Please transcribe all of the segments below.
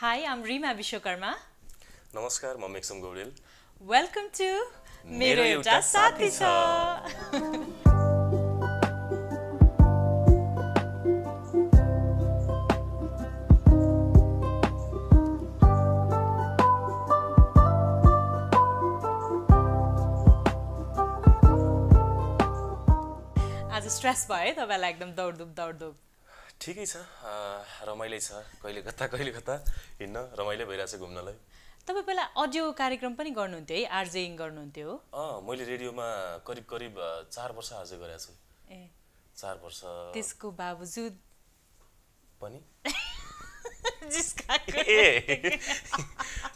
Hi, I'm Reema Vishwakarma. Namaskar, म मेक्सम गोरेल. Welcome to मेरो एउटा साथी छ. आज स्ट्रेस भयो है तपाईँलाई एकदम दौडधुप दौडधुप ठिकै छ रमाइलो छ कहिले कता कहिले कता हिँड्न रमाइलो भइरहेछ घुम्नलाई तपाईँ पहिला अडियो कार्यक्रम पनि गर्नुहुन्थ्यो है आरजेइङ गर्नुहुन्थ्यो अँ मैले रेडियोमा करिब करिब चार वर्ष आज गरेको छु ए चार वर्ष त्यसको बावजुद पनि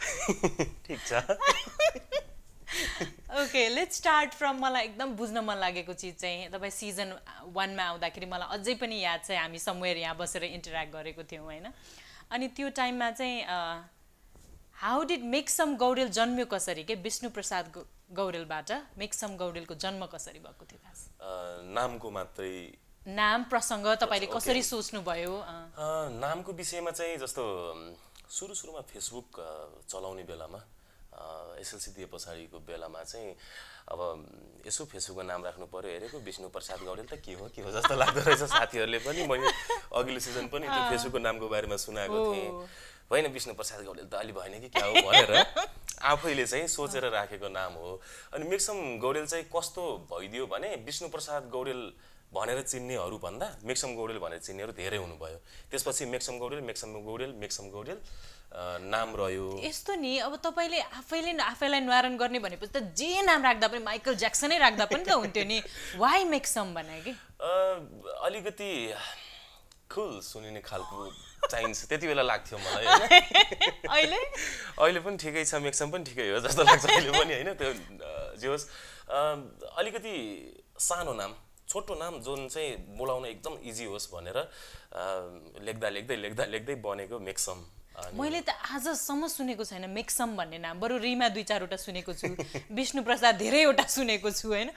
ठिक छ ओके लेट्स स्टार्ट फ्रम मलाई एकदम बुझ्न मन लागेको चिज चाहिँ तपाईँ सिजन वानमा आउँदाखेरि मलाई अझै पनि याद छ हामी समवेयर यहाँ बसेर इन्टरेक्ट गरेको थियौँ होइन अनि त्यो टाइममा चाहिँ हाउ डिड मेक्सम गौडेल जन्म्यो कसरी के विष्णु प्रसाद गौडेलबाट मेक्सम गौडेलको जन्म कसरी भएको थियो खास नामको मात्रै नाम प्रसङ्ग तपाईँले कसरी सोच्नुभयो नामको विषयमा चाहिँ जस्तो सुरु सुरुमा फेसबुक चलाउने बेलामा एसएलसी दिए पछाडिको बेलामा चाहिँ अब यसो फेसबुकको नाम राख्नु पऱ्यो हेरेको विष्णु प्रसाद गौडेल त के हो के हो जस्तो लाग्दो रहेछ साथीहरूले पनि मैले अघिल्लो सिजन पनि त्यो फेसबुकको नामको बारेमा सुनाएको थिएँ होइन विष्णु प्रसाद गौडेल त अलि भएन कि क्या हो भनेर आफैले चाहिँ सोचेर राखेको नाम हो अनि मेक्सम गौडेल चाहिँ कस्तो भइदियो भने विष्णु प्रसाद गौडेल भनेर चिन्नेहरूभन्दा मेक्सम गौडेल भनेर चिन्नेहरू धेरै हुनुभयो त्यसपछि मेक्सम गौडेल मेक्सम गौडेल मेक्सम गौडेल नाम रह्यो यस्तो नि अब तपाईँले आफैले आफैलाई निवारण गर्ने भनेपछि त जे नाम राख्दा पनि माइकल ज्याक्सनै राख्दा पनि त हुन्थ्यो नि वाइ मेक सम भने कि अलिकति खुल सुनिने खालको चाहिन्छ त्यति बेला लाग्थ्यो मलाई अहिले अहिले पनि ठिकै छ मेक्सम पनि ठिकै हो जस्तो लाग्छ अहिले पनि होइन त्यो जे होस् अलिकति सानो नाम छोटो नाम जुन चाहिँ बोलाउन एकदम इजी होस् भनेर लेख्दा लेख्दै लेख्दा लेख्दै बनेको मेक्सम मैले त आजसम्म सुनेको छैन मेक्सम भन्ने नाम बरु रिमा दुई चारवटा सुनेको छु विष्णु प्रसाद धेरैवटा सुनेको छु होइन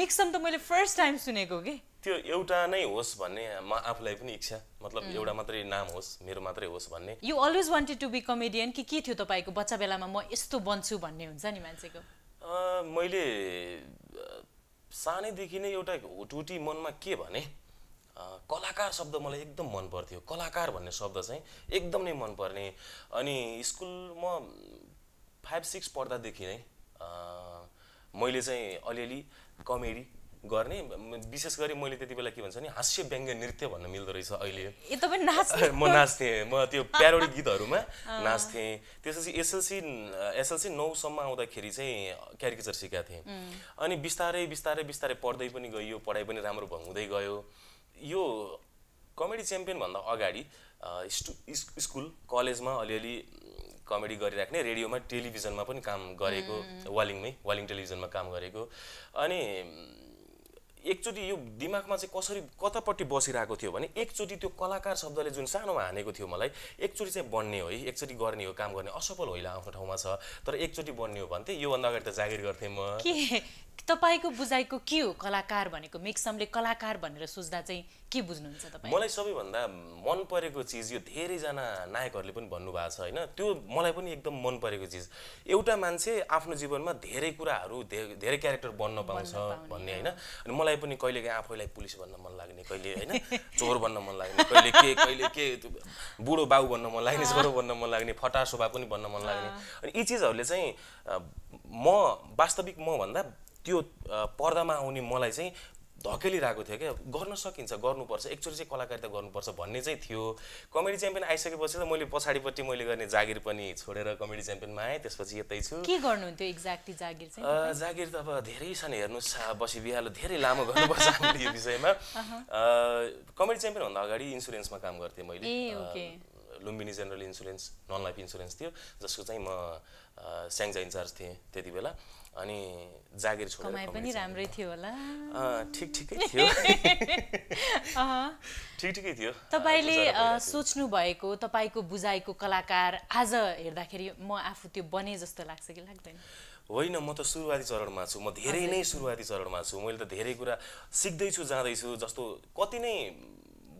मेक्सम त मैले फर्स्ट टाइम सुनेको कि त्यो एउटा नै होस् भन्ने म आफूलाई पनि इच्छा मतलब एउटा मात्रै नाम होस् मेरो मात्रै होस् भन्ने you always wanted to be comedian कि के थियो तपाईँको बच्चा बेलामा म यस्तो बन्छु भन्ने हुन्छ नि मान्छेको मैले सानैदेखि नै एउटा हुटुटी मनमा के भने कलाकार शब्द मलाई एकदम मन पर्थ्यो कलाकार भन्ने शब्द चाहिँ एकदम नै मनपर्ने अनि स्कुल म फाइभ सिक्स पढ्दादेखि नै मैले चाहिँ अलिअलि कमेडी गर्ने विशेष गरी मैले त्यति बेला के भन्छ नि हास्य व्यङ्ग्य नृत्य भन्न मिल्दो रहेछ अहिले म नाच्थेँ म त्यो प्यारोडी गीतहरूमा नाच्थेँ त्यसपछि एसएलसी एसएलसी नौसम्म आउँदाखेरि चाहिँ क्यारिकेचर सिकाएको थिएँ अनि बिस्तारै बिस्तारै बिस्तारै पढ्दै पनि गयो पढाइ पनि राम्रो हुँदै गयो यो कमेडी च्याम्पियनभन्दा अगाडि स्टु स्कुल कलेजमा अलिअलि कमेडी गरिराख्ने रेडियोमा टेलिभिजनमा पनि काम गरेको वालिङमै वालिङ टेलिभिजनमा काम गरेको अनि एकचोटि यो दिमागमा चाहिँ कसरी कतापट्टि बसिरहेको थियो भने एकचोटि त्यो कलाकार शब्दले जुन सानोमा हानेको थियो मलाई एकचोटि चाहिँ बन्ने हो है एकचोटि गर्ने हो काम गर्ने असफल होइन आफ्नो ठाउँमा छ तर एकचोटि बन्ने हो भन्थे योभन्दा अगाडि त जागिर गर्थेँ म के तपाईँको बुझाइको के हो कलाकार भनेको मेक्समले कलाकार भनेर सोच्दा चाहिँ के बुझ्नुहुन्छ मलाई सबैभन्दा मन परेको चिज यो धेरैजना नायकहरूले पनि भन्नुभएको छ होइन त्यो मलाई पनि एकदम मन परेको चिज एउटा मान्छे आफ्नो जीवनमा धेरै कुराहरू धेरै क्यारेक्टर बन्न पाउँछ भन्ने होइन अनि मलाई पनि कहिलेकाहीँ आफैलाई पुलिस भन्न मन लाग्ने कहिले होइन चोर भन्न मन लाग्ने कहिले के कहिले के बुढो बाउ भन्न मन लाग्ने छोरो भन्न मन लाग्ने फटा शोभा पनि भन्न मन लाग्ने अनि यी चिजहरूले चाहिँ म वास्तविक म भन्दा त्यो पर्दामा आउने मलाई चाहिँ धकेलिरहेको थियो क्या गर्न सकिन्छ गर्नुपर्छ एकचोटि चाहिँ कलाकारिता गर्नुपर्छ भन्ने चाहिँ थियो कमेडी च्याम्पियन आइसकेपछि त मैले पछाडिपट्टि मैले गर्ने जागिर पनि छोडेर कमेडी च्याम्पियनमा आएँ त्यसपछि यतै छु के गर्नुहुन्थ्यो एक्ज्याक्टली जागिर चाहिँ जागिर त अब धेरै छन् हेर्नुहोस् बसी बिहालो धेरै लामो गर्नुपर्छ यो विषयमा कमेडी च्याम्पियन अगाडि इन्सुरेन्समा काम गर्थेँ मैले Lumbini general insurance non life insurance थियो जसको चाहिँ म स्याङ्जा इन्चार्ज थिएँ त्यति बेला अनि जागिर छोडेर पनि राम्रै थियो होला ठिक ठिकै थियो ठिक ठिकै थियो तपाईँले सोच्नु भएको तपाईँको बुझाइको कलाकार आज हेर्दाखेरि म आफू त्यो बने जस्तो लाग्छ कि लाग्दैन होइन म त सुरुवाती चरणमा छु म धेरै नै सुरुवाती चरणमा छु मैले त धेरै कुरा सिक्दैछु जाँदैछु जस्तो कति नै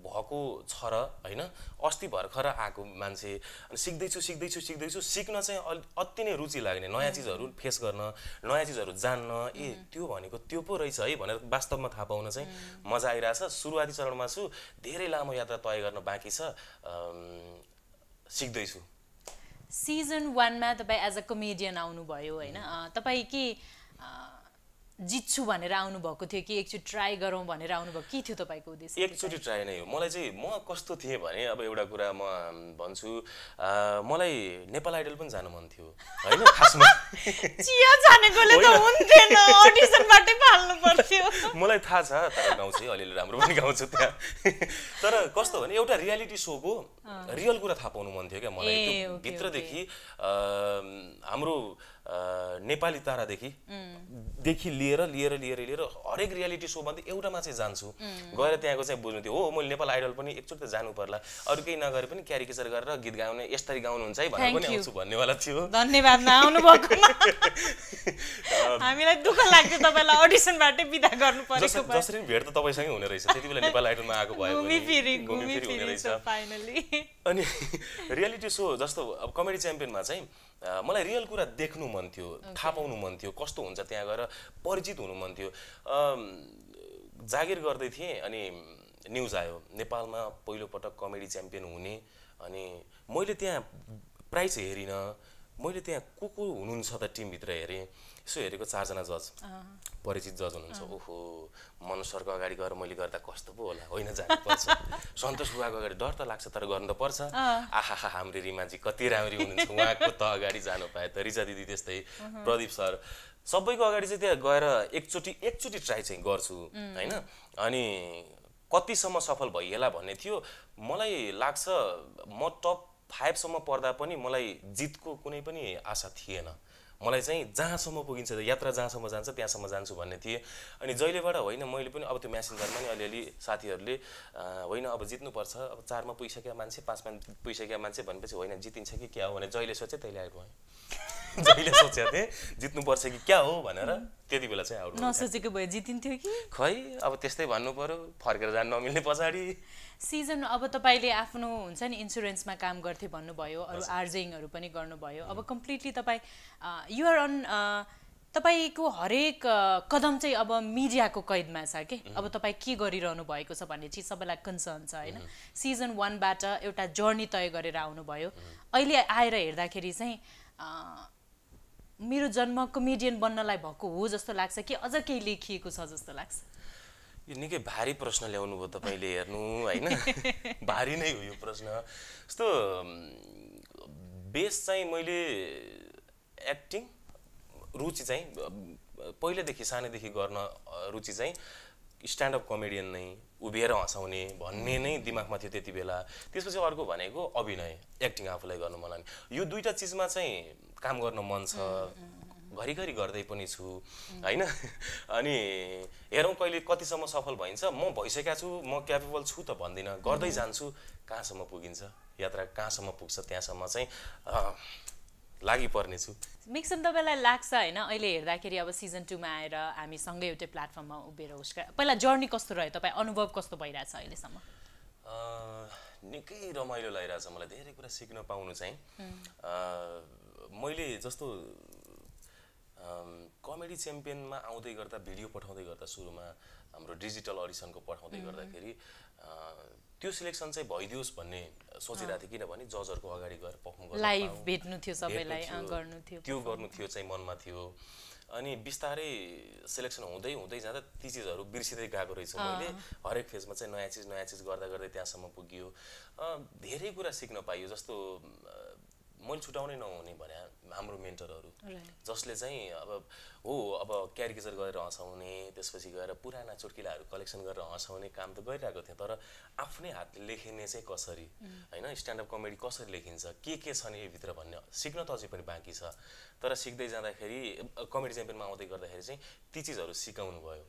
भएको छ र होइन अस्ति भर्खर आएको मान्छे अनि सिक्दैछु सिक्दैछु सिक्दैछु सिक्न चाहिँ अलि अति नै रुचि लाग्ने नयाँ चिजहरू mm. फेस गर्न नयाँ चिजहरू जान्न ए mm. त्यो भनेको त्यो पो रहेछ है भनेर वास्तवमा थाहा पाउन चाहिँ mm. मजा आइरहेछ सुरुवाती चरणमा छु धेरै लामो यात्रा तय गर्न बाँकी छ सिक्दैछु सिजन वानमा तपाईँ एज अ कमेडियन आउनुभयो होइन तपाईँ के जित्छु भनेर आउनुभएको थियो कि एकचोटि ट्राई गरौँ भनेर आउनुभएको के थियो तपाईँको उद्देश्य एकचोटि ट्राई नै हो मलाई चाहिँ म कस्तो थिएँ भने अब एउटा कुरा म भन्छु मलाई नेपाल आइडल पनि जानु मन थियो होइन मलाई थाहा छ तर गाउँछु चाहिँ अलिअलि राम्रो पनि गाउँछु त्यहाँ तर कस्तो भने एउटा रियालिटी सोको रियल कुरा थाहा पाउनु मन थियो क्या मलाई भित्रदेखि हाम्रो नेपाली तारादेखि देखि लिएर लिएर लिएर लिएर हरेक रियालिटी सो भन्दै एउटामा चाहिँ जान्छु गएर त्यहाँको चाहिँ बुझ्नु थियो हो मैले नेपाल आइडल पनि एकचोटि त जानु पर्ला अरू केही नगरे पनि क्यारिकेचर गरेर गीत गाउने यसरी गाउनुहुन्छ है भनेर पनि आउँछु भन्नेवाला थियो धन्यवाद नआउनु हामीलाई दुःख लाग्थ्यो तपाईँलाई अडिसनबाटै बिदा गर्नु परेको जसरी भेट त तपाईँसँगै हुने रहेछ त्यति बेला नेपाल आइडलमा आएको भयो अनि रियालिटी सो जस्तो अब कमेडी च्याम्पियनमा चाहिँ मलाई रियल कुरा देख्नु मन थियो थाहा पाउनु मन थियो कस्तो हुन्छ त्यहाँ गएर परिचित हुनु मन थियो जागिर गर्दै थिएँ अनि न्युज आयो नेपालमा पहिलोपटक कमेडी च्याम्पियन हुने अनि मैले त्यहाँ प्राइस हेरिनँ मैले त्यहाँ को को हुनुहुन्छ त टिमभित्र हेरेँ यसो हेरेको चारजना जज परिचित जज हुनुहुन्छ ओहो मन सरको अगाडि गएर मैले गर्दा कस्तो पो होला होइन जानुपर्छ सन्तोष बुवाको अगाडि डर त लाग्छ तर गर्नु त पर्छ आहा हाम्रो रिमाजी कति राम्री हुनुहुन्छ उहाँको त अगाडि जानु पाए त रिजा दिदी त्यस्तै प्रदीप सर सबैको अगाडि चाहिँ त्यहाँ गएर एकचोटि एकचोटि ट्राई चाहिँ गर्छु होइन अनि कतिसम्म सफल भइएला भन्ने थियो मलाई लाग्छ म टप फाइभसम्म पर्दा पनि मलाई जितको कुनै पनि आशा थिएन मलाई चाहिँ जहाँसम्म पुगिन्छ यात्रा जहाँसम्म जान्छ त्यहाँसम्म जान्छु भन्ने थिएँ अनि जहिलेबाट होइन मैले पनि अब त्यो म्यासेन्जरमा नि अलिअलि साथीहरूले होइन अब जित्नुपर्छ अब चारमा पुगिसकेको मान्छे पाँचमा पुगिसकेका मान्छे भनेपछि होइन जितिन्छ कि क्या हो भने जहिले सोचेँ तैँले आइपुगेँ जहिले सोचेको थिएँ जित्नुपर्छ कि क्या हो भनेर त्यति बेला चाहिँ अब नसोचेको भए जितिन्थ्यो कि खै अब त्यस्तै भन्नु पऱ्यो फर्केर जान नमिल्ने पछाडि सिजन अब तपाईँले आफ्नो हुन्छ नि इन्सुरेन्समा काम गर्थे भन्नुभयो अरू आर्जेङहरू पनि गर्नुभयो अब कम्प्लिटली तपाईँ युआर अन तपाईँको हरेक कदम चाहिँ अब मिडियाको कैदमा छ कि अब तपाईँ के गरिरहनु भएको छ भन्ने चिज सबैलाई कन्सर्न छ होइन सिजन वानबाट एउटा जर्नी तय गरेर आउनुभयो अहिले आएर हेर्दाखेरि चाहिँ मेरो जन्म कमेडियन बन्नलाई भएको हो जस्तो लाग्छ कि अझ केही लेखिएको छ जस्तो लाग्छ यो निकै भारी प्रश्न ल्याउनु भयो तपाईँले हेर्नु होइन भारी नै हो यो प्रश्न जस्तो बेस चाहिँ मैले एक्टिङ रुचि चाहिँ पहिलेदेखि सानैदेखि गर्न रुचि चाहिँ स्ट्यान्डअप कमेडियन नै उभिएर हँसाउने भन्ने नै दिमागमा थियो त्यति बेला त्यसपछि अर्को भनेको अभिनय एक्टिङ आफूलाई गर्नु मन यो दुईवटा चिजमा चाहिँ काम गर्न मन छ घरिघरि गर्दै पनि छु होइन अनि हेरौँ कहिले कतिसम्म सफल भइन्छ म भइसकेको छु म क्यापेबल छु त भन्दिनँ गर्दै जान्छु कहाँसम्म पुगिन्छ यात्रा कहाँसम्म पुग्छ त्यहाँसम्म चाहिँ लागि पर्नेछु मिक्सन तपाईँलाई लाग्छ होइन अहिले हेर्दाखेरि अब सिजन टूमा आएर हामी सँगै एउटै प्लेटफर्ममा उभिएर उसका पहिला जर्नी कस्तो रह्यो तपाईँ अनुभव कस्तो भइरहेछ अहिलेसम्म निकै रमाइलो लागिरहेछ मलाई धेरै कुरा सिक्न पाउनु चाहिँ मैले जस्तो कमेडी च्याम्पियनमा आउँदै गर्दा भिडियो पठाउँदै गर्दा सुरुमा हाम्रो डिजिटल अडिसनको पठाउँदै गर्दाखेरि त्यो सिलेक्सन चाहिँ भइदियोस् भन्ने सोचिरहेको थिएँ किनभने जजहरूको अगाडि गएर पर्फर्म लाइभ भेट्नु थियो सबैलाई गर्नु थियो त्यो गर्नु थियो चाहिँ मनमा थियो अनि बिस्तारै सेलेक्सन हुँदै हुँदै जाँदा ती चिजहरू बिर्सिँदै गएको रहेछ मैले हरेक फेजमा चाहिँ नयाँ चिज नयाँ चिज गर्दा गर्दै त्यहाँसम्म पुग्यो धेरै कुरा सिक्न पाइयो जस्तो मैले छुट्याउनै नहुने भने हाम्रो मेन्टरहरू जसले चाहिँ अब हो अब क्यारिकेचर गरेर हँसाउने त्यसपछि गएर पुराना चुट्किलाहरू कलेक्सन गरेर हँसाउने काम त गरिरहेको थिएँ तर आफ्नै हातले लेखिने चाहिँ कसरी mm. होइन स्ट्यान्डअप कमेडी कसरी लेखिन्छ के के छ नि भित्र भन्ने सिक्न त अझै पनि बाँकी छ तर सिक्दै जाँदाखेरि कमेडी च्याम्पियनमा आउँदै गर्दाखेरि चाहिँ ती चिजहरू सिकाउनु भयो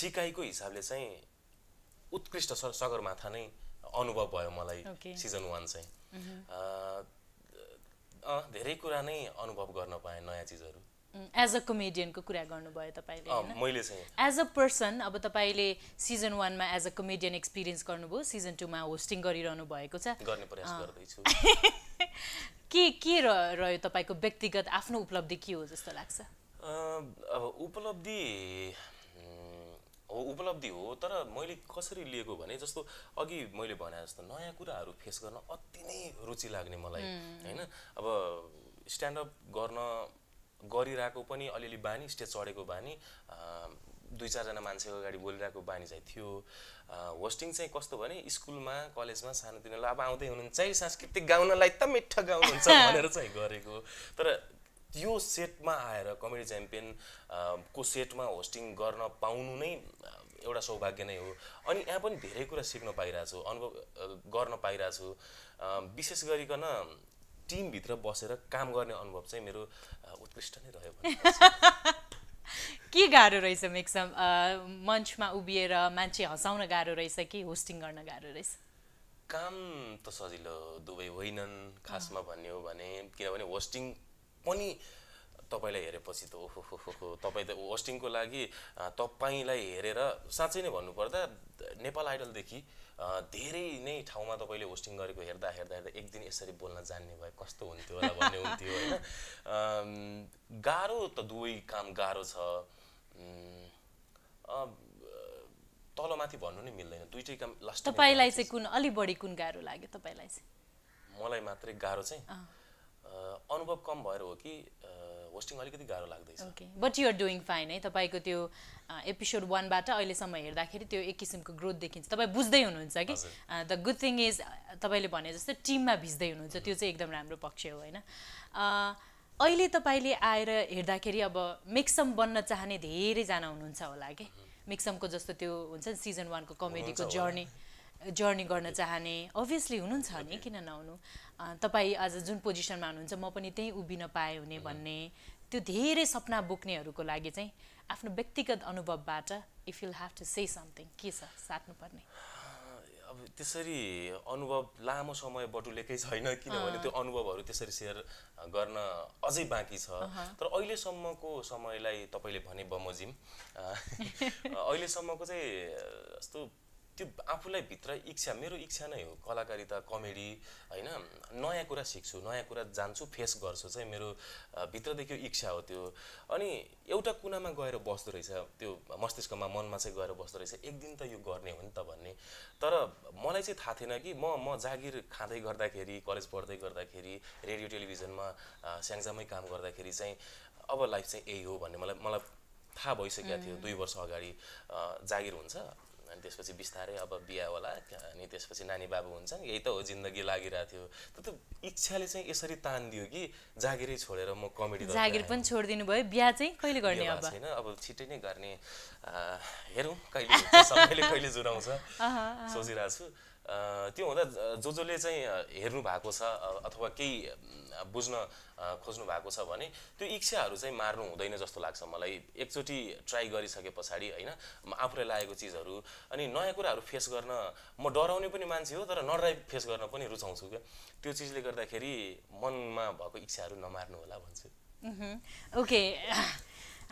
सिकाइको हिसाबले चाहिँ उत्कृष्ट सगरमाथा नै अनुभव भयो मलाई सिजन वान चाहिँ mm-hmm. धेरै कुरा नै अनुभव गर्न पाएँ नयाँ चिजहरू एज अ कमेडियनको कुरा गर्नुभयो तपाईँले मैले चाहिँ एज अ पर्सन अब तपाईँले सिजन वानमा एज अ कमेडियन एक्सपिरियन्स गर्नुभयो सिजन टूमा होस्टिङ गरिरहनु भएको छ गर्ने प्रयास गर्दैछु के के रह्यो तपाईँको व्यक्तिगत आफ्नो उपलब्धि के हो जस्तो लाग्छ अब उपलब्धि उपलब्धि हो तर मैले कसरी लिएको भने जस्तो अघि मैले भने जस्तो नयाँ कुराहरू फेस गर्न अति नै रुचि लाग्ने मलाई होइन अब स्ट्यान्डअप गर्न गरिरहेको पनि अलिअलि बानी स्टेज चढेको बानी दुई चारजना मान्छेको अगाडि बोलिरहेको बानी चाहिँ थियो होस्टिङ चाहिँ कस्तो भने स्कुलमा कलेजमा सानोतिनोलाई अब आउँदै हुनुहुन्छ है सांस्कृतिक गाउनलाई त मिठो गाउनुहुन्छ भनेर चाहिँ गरेको तर त्यो सेटमा आएर कमेडी च्याम्पियन को सेटमा होस्टिङ गर्न पाउनु नै एउटा सौभाग्य नै हो अनि यहाँ पनि धेरै कुरा सिक्न पाइरहेको छु अनुभव गर्न पाइरहेको छु विशेष गरिकन टिमभित्र बसेर काम गर्ने अनुभव चाहिँ मेरो उत्कृष्ट नै रह्यो के गाह्रो रहेछ मेक्सम मञ्चमा उभिएर मान्छे हँसाउन गाह्रो रहेछ कि होस्टिङ गर्न गाह्रो रहेछ काम त सजिलो दुवै होइनन् खासमा भन्ने हो भने किनभने होस्टिङ पनि तपाईँलाई हेरेपछि त ओहो तपाईँ त होस्टिङको लागि तपाईँलाई हेरेर साँच्चै नै भन्नुपर्दा नेपाल आइडलदेखि धेरै नै ठाउँमा तपाईँले होस्टिङ गरेको हेर्दा हेर्दा हेर्दा एक दिन यसरी बोल्न जान्ने भए कस्तो हुन्थ्यो होला भन्ने हुन्थ्यो होइन गाह्रो त दुवै काम गाह्रो छ तलमाथि भन्नु नै मिल्दैन दुइटै काम लास्ट तपाईँलाई चाहिँ कुन अलिक बढी कुन गाह्रो लाग्यो तपाईँलाई चाहिँ मलाई मात्रै गाह्रो चाहिँ अनुभव कम भएर हो कि होस्टिङ अलिकति गाह्रो लाग्दैछ okay but you're doing fine है तपाईँको त्यो एपिसोड वानबाट अहिलेसम्म हेर्दाखेरि त्यो एक किसिमको ग्रोथ देखिन्छ तपाईँ बुझ्दै हुनुहुन्छ कि द गुड थिङ इज तपाईँले भने जस्तो टिममा भिज्दै हुनुहुन्छ त्यो चाहिँ एकदम राम्रो पक्ष हो होइन अहिले तपाईँले आएर हेर्दाखेरि अब मिक्सम बन्न चाहने धेरैजना हुनुहुन्छ होला कि मिक्समको जस्तो त्यो हुन्छ नि सिजन वानको कमेडीको जर्नी जर्नी गर्न चाहने अभियसली हुनुहुन्छ नि किन नहुनु तपाईँ आज जुन पोजिसनमा हुनुहुन्छ म पनि त्यहीँ उभिन पाएँ हुने भन्ने त्यो धेरै सपना बोक्नेहरूको लागि चाहिँ आफ्नो व्यक्तिगत अनुभवबाट if you'll have to say something के छ साट्नुपर्ने अब त्यसरी अनुभव लामो समय बटुलेकै छैन किनभने त्यो अनुभवहरू त्यसरी सेयर गर्न अझै बाँकी छ तर अहिलेसम्मको समयलाई तपाईँले भने बमोजिम अहिलेसम्मको चाहिँ यस्तो त्यो आफूलाई भित्र इच्छा मेरो इच्छा नै हो कलाकारिता कमेडी होइन नयाँ कुरा सिक्छु नयाँ कुरा जान्छु फेस गर्छु चाहिँ मेरो भित्रदेखि इच्छा हो त्यो अनि एउटा कुनामा गएर बस्दो रहेछ त्यो मस्तिष्कमा मनमा चाहिँ गएर बस्दो रहेछ एक दिन त यो गर्ने हो नि त भन्ने तर मलाई चाहिँ थाहा थिएन कि म म जागिर खाँदै गर्दाखेरि कलेज पढ्दै गर्दाखेरि रेडियो टेलिभिजनमा स्याङ्जामै काम गर्दाखेरि चाहिँ अब लाइफ चाहिँ यही हो भन्ने मलाई मलाई थाहा भइसकेको थियो दुई वर्ष अगाडि जागिर हुन्छ अनि त्यसपछि बिस्तारै अब बिहा होला अनि त्यसपछि नानी बाबु हुन्छन् यही त हो जिन्दगी लागिरहेको थियो त इच्छाले चाहिँ यसरी तान दियो कि जागिरै छोडेर म कमेडी जागिर पनि छोडिदिनु भयो बिहा चाहिँ कहिले गर्ने अब छैन अब छिट्टै नै गर्ने हेरौँ कहिले कहिले जुराउँछ सोचिरहेको छु त्यो हुँदा जो जसले चाहिँ हेर्नु भएको छ अथवा केही बुझ्न खोज्नु भएको छ भने त्यो इच्छाहरू चाहिँ मार्नु हुँदैन जस्तो लाग्छ मलाई एकचोटि ट्राई गरिसके पछाडि होइन आफूलाई लागेको चिजहरू अनि नयाँ कुराहरू फेस गर्न म डराउने पनि मान्छे हो तर नडराइ फेस गर्न पनि रुचाउँछु क्या त्यो चिजले गर्दाखेरि मनमा भएको इच्छाहरू नमार्नु होला भन्छु ओके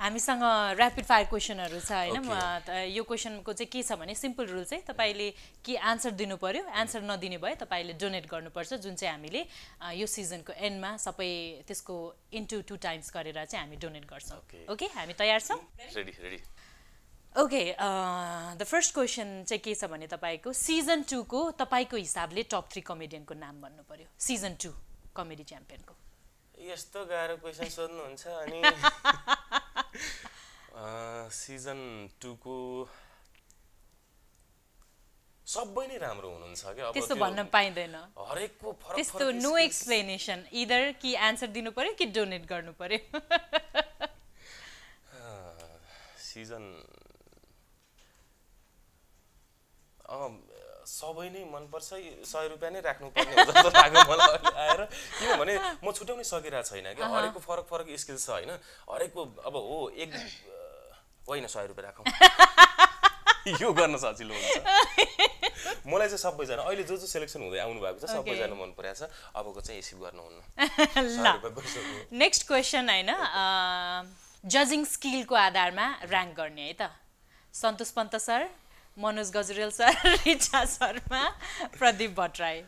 हामीसँग ऱ्यापिड फायर क्वेसनहरू छ होइन यो क्वेसनको चाहिँ के छ भने सिम्पल रुल चाहिँ तपाईँले के आन्सर दिनु पऱ्यो आन्सर नदिने भए तपाईँले डोनेट गर्नुपर्छ जुन चाहिँ हामीले यो सिजनको एन्डमा सबै त्यसको इन्टु टु टाइम्स गरेर चाहिँ हामी डोनेट गर्छौँ ओके हामी तयार छौँ ओके द फर्स्ट क्वेसन चाहिँ के छ भने तपाईँको सिजन टूको तपाईँको हिसाबले टप थ्री कमेडियनको नाम भन्नु पर्यो सिजन टू कमेडी च्याम्पियनको यस्तो गाह्रो क्वेसन सोध्नुहुन्छ अनि सिजन टूको सबै नै राम्रो हुनुहुन्छ क्या त्यस्तो भन्न पाइँदैन हरेकको फरक त्यस्तो नो एक्सप्लेनेसन इदर कि एन्सर दिनु पर्यो कि डोनेट गर्नु पर्यो सिजन सबै नै मनपर्छ सय रुपियाँ नै राख्नु पर्ने जस्तो लाग्यो मलाई आएर किनभने म छुट्याउनै सकिरहेको छैन क्या हरेकको फरक फरक स्किल छ होइन हरेकको अब हो एक होइन सय रुपियाँ राखौँ यो गर्न सजिलो हुन्छ मलाई चाहिँ सबैजना अहिले जो जो सेलेक्सन हुँदै आउनु भएको छ सबैजना मन परेको छ अबको चाहिँ रिसिभ गर्नुहुन्न नेक्स्ट क्वेसन होइन जजिङ स्किलको आधारमा ऱ्याङ्क गर्ने है त सन्तोष पन्त सर मनोज गजुरेल सर रिचा शर्मा प्रदीप भट्टराई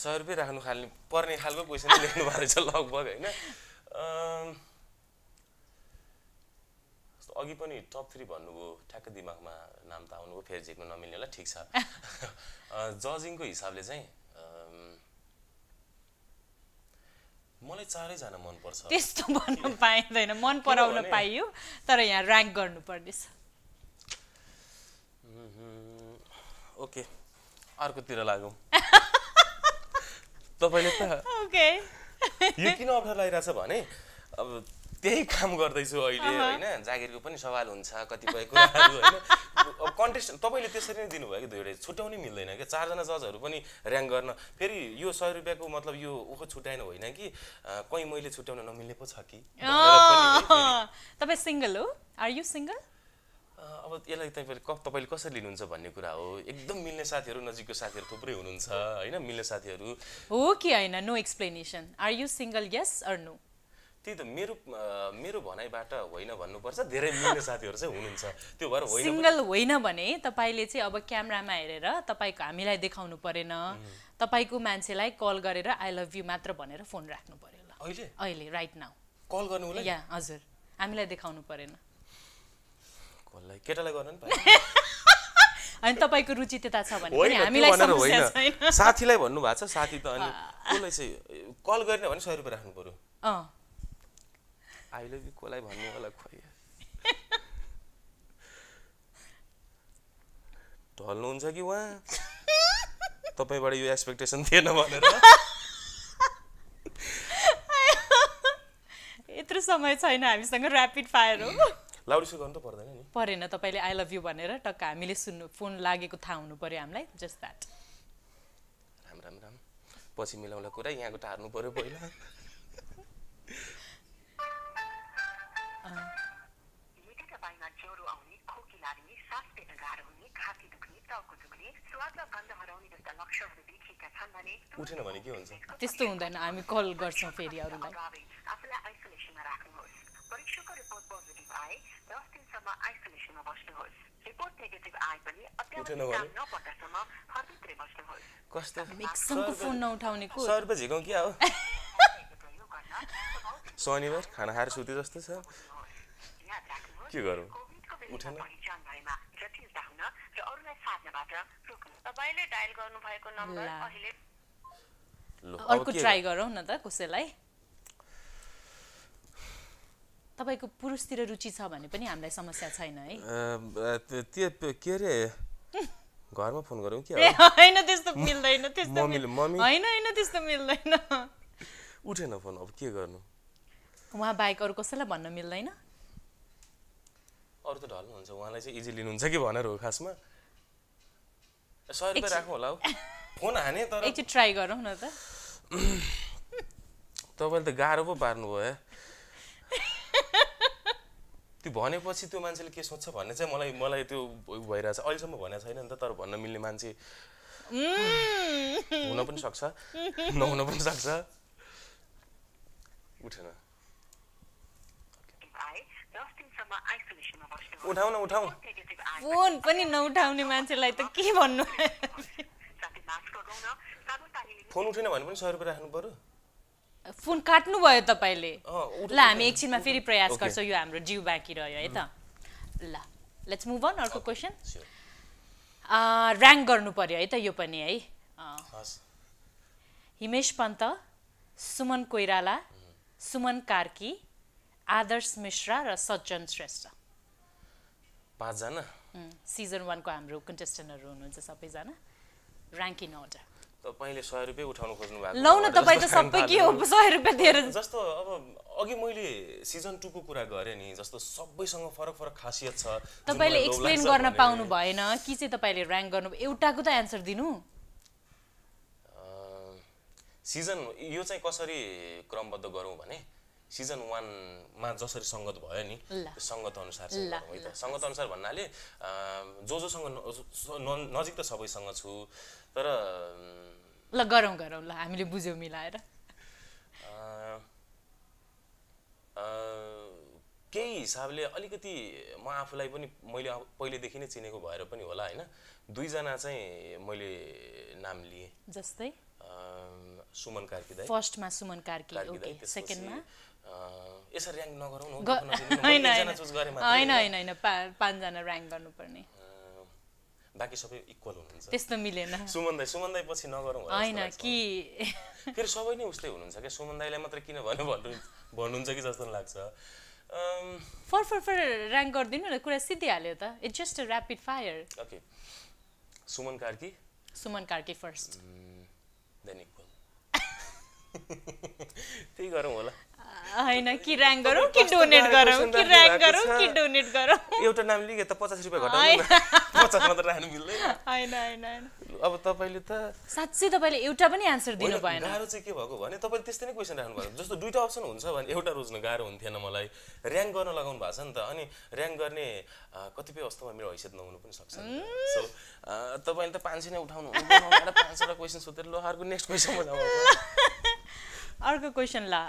सयरपै राख्नु खाल्ने पर्ने खालको क्वेसन लेख्नु भएको रहेछ लगभग होइन अघि पनि टप थ्री भन्नुभयो ठ्याक्कै दिमागमा नाम त आउनुभयो फेरि नमिल्ने होला ठिक छ जजिङको हिसाबले चाहिँ मलाई चारैजना मनपर्छ त्यस्तो भन्नु पाइँदैन मन पराउन पाइयो तर यहाँ ऱ्याङ्क गर्नुपर्नेछ ओके अर्कोतिर लागौँ तपाईँले त ओके यो किन अप्ठ्यारो छ भने अब त्यही काम गर्दैछु अहिले होइन जागिरको पनि सवाल हुन्छ कतिपय कुराहरू होइन अब कन्टेस्ट तपाईँले त्यसरी नै दिनुभयो कि धेरै छुट्याउनै मिल्दैन कि चारजना जजहरू पनि ऱ्याङ्क गर्न फेरि यो सय रुपियाँको मतलब यो ऊ छुट्याएन होइन कि कहीँ मैले छुट्याउन नमिल्ने पो छ कि तपाईँ सिङ्गल हो आर यु सिङ्गल अब यसलाई तपाईँले क तपाईँले कसरी लिनुहुन्छ भन्ने कुरा हो एकदम मिल्ने साथीहरू नजिकको साथीहरू थुप्रै हुनुहुन्छ होइन मिल्ने साथीहरू हो कि होइन no explanation are you single yes or no त्यही त मेरो मेरो भनाइबाट होइन भन्नुपर्छ धेरै मिल्ने साथीहरू चाहिँ हुनुहुन्छ त्यो भएर होइन सिङ्गल होइन भने तपाईँले चाहिँ अब क्यामरामा हेरेर तपाईँको हामीलाई देखाउनु परेन तपाईँको मान्छेलाई कल गरेर आई लभ यु मात्र भनेर फोन राख्नु पऱ्यो ल अहिले अहिले राइट नाउ कल गर्नु या हजुर हामीलाई देखाउनु परेन भल्लै केटालाई गर्नु नि अनि तपाईँको रुचि त्यता छ भने पनि हामीलाई समस्या छैन साथीलाई भन्नुभएको छ साथी त अनि कसलाई चाहिँ कल गर्ने भने सय रुपियाँ राख्नु पर्यो अहिले लभ यु कसलाई भन्ने होला खोइ ढल्नुहुन्छ कि उहाँ तपाईँबाट यो एक्सपेक्टेसन थिएन भनेर यत्रो समय छैन हामीसँग ऱ्यापिड फायर हो लाउडिसो गर्नु त पर्दैन नि परेन तपाईँले आई लभ यु भनेर टक्क हामीले सुन्नु फोन लागेको थाहा हुनु पऱ्यो हामीलाई जस्ट द्याट राम राम राम पछि मिलाउला कुरा यहाँको टार्नु पऱ्यो पहिला उठेन भने के हुन्छ त्यस्तो हुँदैन हामी कल गर्छौँ फेरि अरूलाई परीक्षाको रिपोर्ट पोजिटिभ आए दस दिनसम्म आइसोलेसनमा बस्नुहोस् रिपोर्ट नेगेटिभ आए पनि अत्यावश्यक नपर्दासम्म घरभित्रै बस्नुहोस् कस्तो मिक्सनको फोन नउठाउने को सर पो झिकौँ क्या हो शनिबार खाना खाएर सुते जस्तो छ के गरौँ उठेन भएमा र तपाईँले डायल गर्नुभएको नम्बर अहिले अर्को ट्राई गरौँ न त कसैलाई तपाईँको पुरुषतिर रुचि छ भने पनि हामीलाई समस्या छैन है त्यो के अरे घरमा फोन गरौँ कि होइन त्यस्तो मिल्दैन त्यस्तो होइन होइन त्यस्तो मिल्दैन उठेन फोन अब के गर्नु उहाँ बाहेक अरू कसैलाई भन्न मिल्दैन अरू त ढल्नुहुन्छ उहाँलाई चाहिँ इजी लिनुहुन्छ कि भनेर हो खासमा सय रुपियाँ राखौँ होला फोन हाने तर एकचोटि ट्राई गरौँ न त तपाईँले त गाह्रो पो पार्नुभयो त्यो भनेपछि त्यो मान्छेले के सोध्छ भन्ने चाहिँ मलाई मलाई त्यो छ अहिलेसम्म भनेको छैन नि त तर भन्न मिल्ने मान्छे हुन पनि सक्छ नहुन पनि सक्छ उठेन उठाउन उठाउ फोन पनि नउठाउने मान्छेलाई त के भन्नु फोन उठेन भने पनि सय रुपियाँ राख्नु पऱ्यो फोन काट्नु भयो तपाईँले ल हामी एकछिनमा फेरि प्रयास गर्छौँ यो हाम्रो जिउ बाँकी रह्यो है त ल लेट्स मुभ अन अर्को क्वेसन ऱ्याङ्क गर्नु पर्यो है त यो पनि है हिमेश पन्त सुमन कोइराला सुमन कार्की आदर्श मिश्रा र सज्जन श्रेष्ठ पाँचजना सिजन वानको हाम्रो कन्टेस्टेन्टहरू हुनुहुन्छ सबैजना ऱ्याङ्क अर्डर तपाईँले सय रुपियाँ उठाउनु खोज्नु भएको लौ न तपाईँ त सबै के हो सय रुपियाँ दिएर जस्तो अब अघि मैले सिजन टूको कुरा गरेँ नि जस्तो सबैसँग फरक फरक खासियत छ तपाईँले एक्सप्लेन गर्न पाउनु भएन कि चाहिँ तपाईँले ऱ्याङ्क गर्नु एउटाको त एन्सर दिनु सिजन यो चाहिँ कसरी क्रमबद्ध गरौँ भने सिजन वानमा जसरी सङ्गत भयो नि सङ्गत अनुसार सङ्गत अनुसार भन्नाले जो जोसँग नजिक त सबैसँग छु तर ल गरौँ गरौँ ल हामीले बुझ्यौँ मिलाएर केही हिसाबले अलिकति म आफूलाई पनि मैले पहिलेदेखि नै चिनेको भएर पनि होला होइन दुईजना चाहिँ मैले नाम लिएँ जस्तै सुमन कार्की दाई फर्स्टमा सुमन कार्की ओके सेकेन्डमा यसरी ऱ्याङ्क नगरौँ होइन होइन होइन पाँचजना ऱ्याङ्क गर्नुपर्ने बाँकी सबै इक्वल हुनुहुन्छ त्यस्तो मिलेन सुमन दाई सुमन दाई पछि नगरौँ होइन कि फेरि सबै नै उस्तै हुनुहुन्छ क्या सुमन दाईलाई मात्रै किन भन्नु भन्नु भन्नुहुन्छ कि जस्तो लाग्छ फर फर फर ऱ्याङ्क गरिदिनु न कुरा सिद्धिहाल्यो त it's just a rapid fire okay Suman Karki Suman Karki first then equal त्यही गरौँ होला होइन कि ऱ्याङ गरौँ कि डोनेट गरौँ कि ऱ्याङ गरौँ कि डोनेट गरौँ एउटा नाम लेखेँ त पचास रुपियाँ घटाउनु पचासमा मात्र राख्नु मिल्दैन होइन होइन अब तपाईँले त साँच्चै तपाईँले एउटा पनि आन्सर दिनु भएन गाह्रो चाहिँ के भएको भने तपाईँले त्यस्तै नै क्वेसन राख्नु भएको जस्तो दुइटा अप्सन हुन्छ भने एउटा रोज्न गाह्रो हुन्थेन मलाई ऱ्याङ्क गर्न लगाउनु भएको छ नि त अनि ऱ्याङ्क गर्ने कतिपय अवस्थामा मेरो हैसियत नहुनु पनि सक्छ सो तपाईँले त पाँच सय नै उठाउनु पाँचवटा क्वेसन सोधेर ल अर्को नेक्स्ट क्वेसनमा जाउँ अर्को क्वेसन ला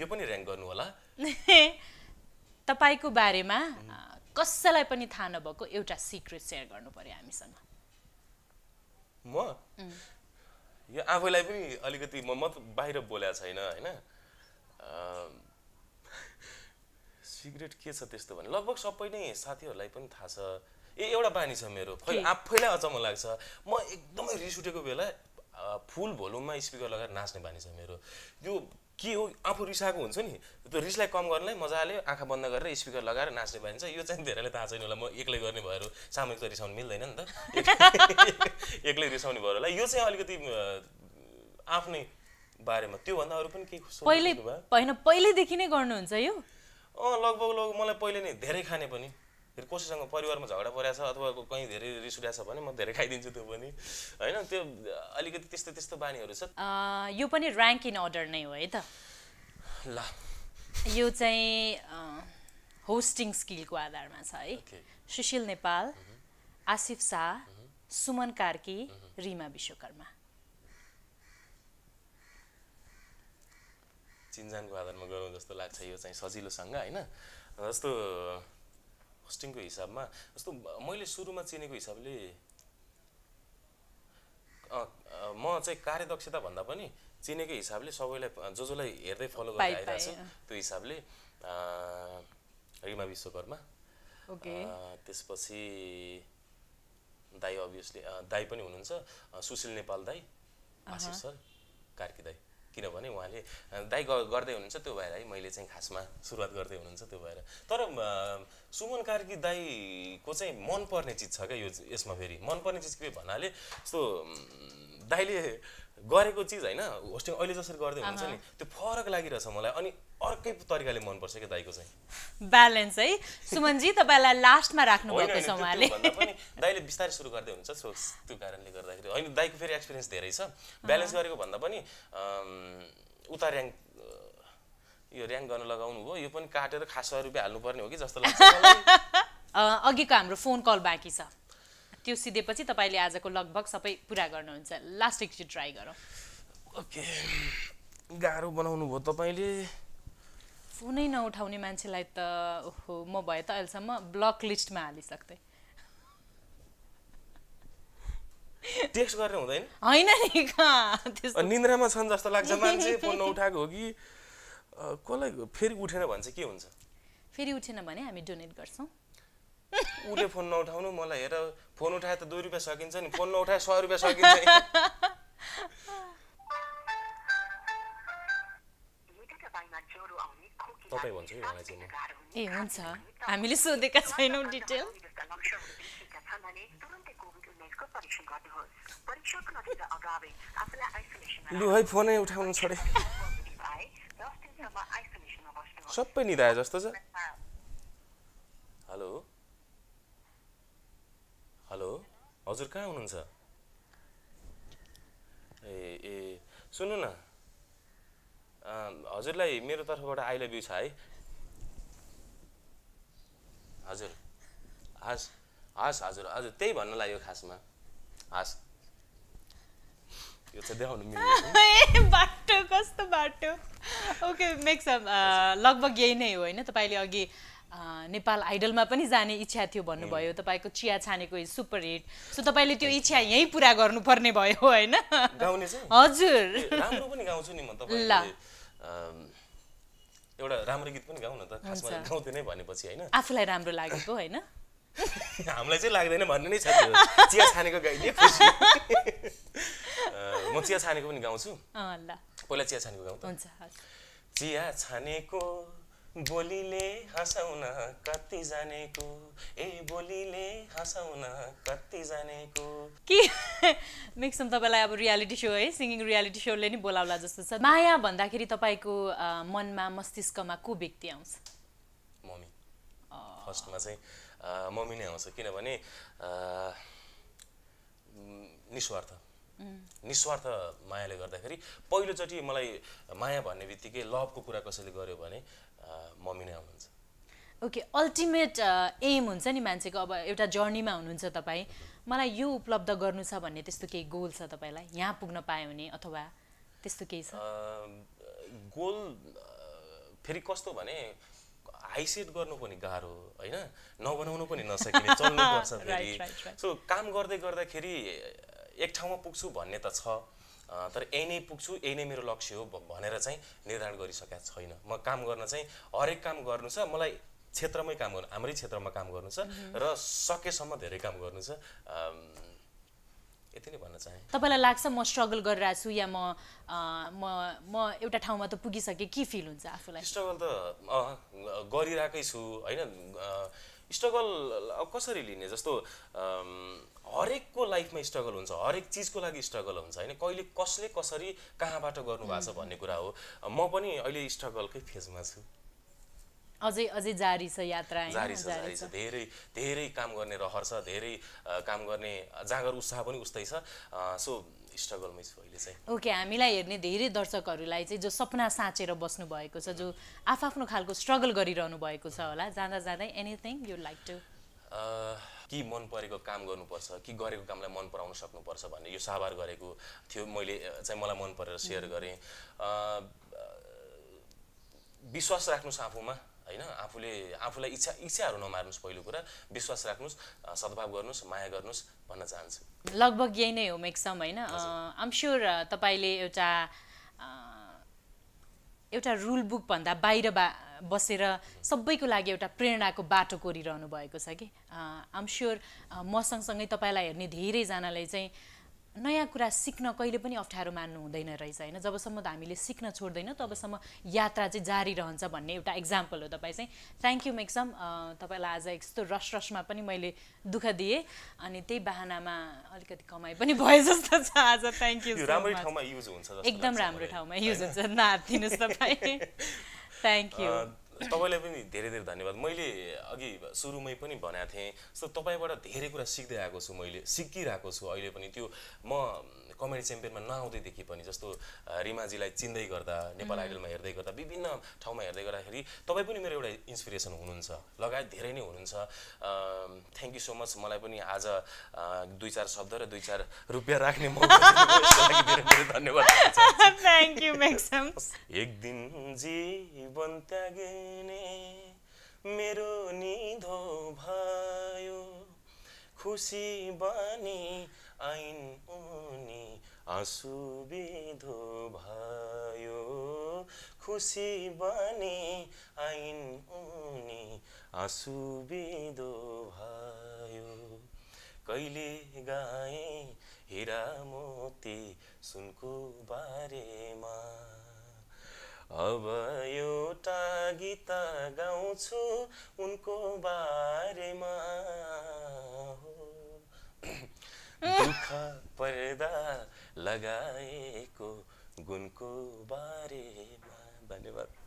यो पनि ऱ्याङ्क गर्नु होला तपाईँको बारेमा कसैलाई पनि थाहा नभएको एउटा सिक्रेट सेयर गर्नु पर्यो हामीसँग म यो आफैलाई पनि अलिकति म मत बाहिर बोलेको छैन होइन सिग्रेट के छ त्यस्तो भने लगभग सबै नै साथीहरूलाई पनि थाहा छ ए एउटा बानी छ मेरो खै आफैलाई अचम्म लाग्छ म एकदमै रिस उठेको बेला फुल भोल्युममा स्पिकर लगाएर नाच्ने बानी छ मेरो यो के हो आफू रिसाएको हुन्छ नि त्यो रिसलाई कम गर्नलाई मजाले आँखा बन्द गरेर स्पिकर लगाएर नाच्ने भइन्छ यो चाहिँ धेरैले थाहा छैन होला म एक्लै गर्ने भएर सामूहिक त रिसाउनु मिल्दैन नि त एक्लै रिसाउने भयो होला यो चाहिँ अलिकति आफ्नै बारेमा त्योभन्दा अरू पनि केही होइन पहिल्यैदेखि नै गर्नुहुन्छ यो अँ लगभग लगभग मलाई पहिले नै धेरै खाने पनि फेरि कसैसँग परिवारमा झगडा परेको छ अथवा कहीँ धेरै रिस उठाएको छ भने म धेरै खाइदिन्छु त्यो पनि होइन त्यो अलिकति त्यस्तो त्यस्तो बानीहरू छ यो पनि ऱ्याङ्क इन अर्डर नै हो है त ल यो चाहिँ होस्टिङ स्किलको आधारमा छ है सुशील नेपाल आसिफ शाह सुमन कार्की रिमा विश्वकर्मा चिन्जानको आधारमा गरौँ जस्तो लाग्छ यो चाहिँ सजिलोसँग होइन जस्तो होस्टिङको हिसाबमा जस्तो मैले सुरुमा चिनेको हिसाबले म चाहिँ कार्यदक्षता भन्दा पनि चिनेको हिसाबले सबैलाई जो जोलाई हेर्दै फलो गर्दै आइरहेको छ त्यो हिसाबले रिमा विश्वकर्मा त्यसपछि दाई अभियसली दाई पनि हुनुहुन्छ सुशील नेपाल दाई आशिष सर कार्की दाई किनभने उहाँले दाइ गर्दै हुनुहुन्छ त्यो भएर है मैले चाहिँ खासमा सुरुवात गर्दै हुनुहुन्छ त्यो भएर तर सुमन कार्की दाईको चाहिँ मनपर्ने चिज छ क्या यो यसमा फेरि मनपर्ने चिज के भन्नाले जस्तो दाईले गरेको चिज होइन होस्टिङ अहिले जसरी गर्दै हुनुहुन्छ नि त्यो फरक लागिरहेछ मलाई अनि अर्कै तरिकाले मनपर्छ क्या दाईको चाहिँ ब्यालेन्स है सुमनजी तपाईँलाई लास्टमा राख्नु भएको छ उहाँले दाईले बिस्तारै सुरु गर्दै हुन्छ सो त्यो कारणले गर्दाखेरि होइन दाईको फेरि एक्सपिरियन्स धेरै छ ब्यालेन्स गरेको भन्दा पनि उता ऱ्याङ्क यो ऱ्याङ्क गर्न लगाउनु हो यो पनि काटेर खास सय रुपियाँ हाल्नुपर्ने हो कि जस्तो लाग्छ अघिको हाम्रो फोन कल बाँकी छ त्यो सिधेपछि तपाईँले आजको लगभग सबै पुरा गर्नुहुन्छ लास्ट एकचोटि ट्राई गरौँ ओके गाह्रो बनाउनु भयो तपाईँले फोनै नउठाउने मान्छेलाई त ओहो म भए त अहिलेसम्म ब्लक लिस्टमा हालिसक्थेँ टेक्स्ट गर्ने हुँदैन होइन नि निन्द्रामा छन् जस्तो लाग्छ मान्छे फोन नउठाएको हो कि कसलाई फेरि उठेन भने चाहिँ के हुन्छ फेरि उठेन भने हामी डोनेट गर्छौँ उसले फोन नउठाउनु मलाई हेर फोन उठाए त दुई रुपियाँ सकिन्छ नि फोन नउठाए सय रुपियाँ सकिन्छ तपाईँ भन्छु कि उहाँलाई चाहिँ ए हुन्छ हामीले सोधेका छैनौँ डिटेल लु है फोनै उठाउनु छोडे सबै निधाए जस्तो छ हेलो हेलो हजुर कहाँ हुनुहुन्छ ए ए सुन्नु न हजुरलाई मेरो तर्फबाट आई लभ यु छ है हजुर हस् हस् हजुर हजुर त्यही भन्न लाग्यो खासमा हस् यो चाहिँ देखाउनु मिल्दैन बाटो कस्तो बाटो ओके मेक्स लगभग यही नै हो होइन तपाईँले अघि नेपाल आइडलमा पनि जाने इच्छा थियो भन्नुभयो तपाईँको चिया छानेको सुपर हिट सो तपाईँले त्यो इच्छा यहीँ पुरा गर्नुपर्ने भयो होइन हजुर ल एउटा राम्रो गीत पनि गाउँ न त खासमा गाउँदैन भनेपछि होइन आफूलाई राम्रो लागेको होइन हामीलाई चाहिँ लाग्दैन भन्ने नै छ चिया छानेको गाइदिए म चिया छानेको पनि गाउँछु पहिला चिया छानेको गाउँ चिया छानेको बोलीले हँसाउन कति जानेको ए बोलीले हँसाउन कति जानेको के मिक्सम तपाईँलाई अब रियालिटी सो है सिङ्गिङ रियालिटी सोले नि बोलाउला जस्तो छ माया भन्दाखेरि तपाईँको मनमा मस्तिष्कमा को व्यक्ति आउँछ मम्मी फर्स्टमा चाहिँ मम्मी नै आउँछ किनभने निस्वार्थ निस्वार्थ मायाले गर्दाखेरि पहिलोचोटि मलाई माया भन्ने बित्तिकै लभको कुरा कसैले गर्यो भने मम्मी नै आउनुहुन्छ ओके अल्टिमेट एम हुन्छ नि मान्छेको अब एउटा जर्नीमा हुनुहुन्छ तपाईँ मलाई यो उपलब्ध गर्नु छ भन्ने त्यस्तो केही गोल छ तपाईँलाई यहाँ पुग्न पायो भने अथवा त्यस्तो केही छ गोल फेरि कस्तो भने हाइसेट गर्नु पनि गाह्रो होइन नबनाउनु पनि नसकिने चल्नुपर्छ फेरि सो काम गर्दै गर्दाखेरि एक ठाउँमा पुग्छु भन्ने त छ तर यही नै पुग्छु यही नै मेरो लक्ष्य हो भनेर चाहिँ निर्धारण गरिसकेका छैन म काम गर्न चाहिँ हरेक काम गर्नु छ मलाई क्षेत्रमै काम गर्नु हाम्रै क्षेत्रमा काम गर्नु छ र सकेसम्म धेरै काम गर्नु छ यति नै भन्न चाहे तपाईँलाई लाग्छ म स्ट्रगल गरिरहेको छु या म म म एउटा ठाउँमा त पुगिसकेँ के फिल हुन्छ आफूलाई स्ट्रगल त गरिरहेकै छु होइन स्ट्रगल अब कसरी लिने जस्तो हरेकको लाइफमा स्ट्रगल हुन्छ हरेक चिजको लागि स्ट्रगल हुन्छ होइन कहिले कसले कसरी कहाँबाट गर्नुभएको छ भन्ने कुरा हो म पनि अहिले स्ट्रगलकै फेजमा छु अझै अझै जारी छ यात्रा जारी छ जारी छ धेरै धेरै काम गर्ने रहर छ धेरै काम गर्ने जाँगर उत्साह पनि उस्तै छ सो स्ट्रगल मिस अहिले चाहिँ ओके हामीलाई हेर्ने धेरै दर्शकहरूलाई चाहिँ जो सपना साँचेर बस्नु भएको छ जो आफ्नो खालको स्ट्रगल गरिरहनु भएको छ होला जाँदा जाँदै एनिथिङ यु लाइक टु कि मन परेको काम गर्नुपर्छ कि गरेको कामलाई मन पराउन सक्नुपर्छ भन्ने यो साभार गरेको थियो मैले चाहिँ मलाई मन परेर सेयर mm. गरेँ विश्वास राख्नुहोस् आफूमा होइन आफूले आफूलाई इच्छा इच्छाहरू नमार्नुहोस् पहिलो कुरा विश्वास राख्नुहोस् सद्भाव गर्नुहोस् माया गर्नुहोस् भन्न चाहन्छु लगभग यही नै हो मेक्सम होइन आम स्योर तपाईँले एउटा एउटा रुल बुक भन्दा बाहिर बा बसेर सबैको लागि एउटा प्रेरणाको बाटो कोरिरहनु भएको छ कि आम स्योर म सँगसँगै तपाईँलाई हेर्ने धेरैजनाले चाहिँ नयाँ कुरा सिक्न कहिले पनि अप्ठ्यारो मान्नु हुँदैन रहेछ होइन जबसम्म त हामीले सिक्न छोड्दैनौँ तबसम्म यात्रा चाहिँ जारी रहन्छ भन्ने एउटा इक्जाम्पल हो तपाईँ चाहिँ थ्याङ्क यू मेक्सम तपाईँलाई आज यस्तो रस रसमा पनि मैले दुःख दिएँ अनि त्यही बाहनामा अलिकति कमाइ पनि भयो जस्तो छ आज थ्याङ्क यू एकदम राम्रो ठाउँमा युज हुन्छ दिनुहोस् तपाईँ थ्याङ्क यू तपाईँलाई पनि धेरै धेरै धन्यवाद मैले अघि सुरुमै पनि भनेको थिएँ सो तपाईँबाट धेरै कुरा सिक्दै आएको छु मैले सिकिरहेको छु अहिले पनि त्यो म कमेडी च्याम्पियनमा नआउँदैदेखि पनि जस्तो रिमाजीलाई चिन्दै गर्दा नेपाल आइडलमा हेर्दै गर्दा विभिन्न ठाउँमा हेर्दै गर्दाखेरि तपाईँ पनि मेरो एउटा इन्सपिरेसन हुनुहुन्छ लगायत धेरै नै हुनुहुन्छ थ्याङ्क यू सो मच मलाई पनि आज दुई चार शब्द र दुई चार रुपियाँ राख्ने धन्यवाद मेरो निधो भयो खुसी बानी आइन् उनी आँसु भयो खुसी बने आइन् उनी आँसु भयो कहिले गाए हिरा मोती सुनको बारेमा अब एउटा गीत गाउँछु उनको बारेमा दुःख पर्दा लगाएको गुणको बारेमा धन्यवाद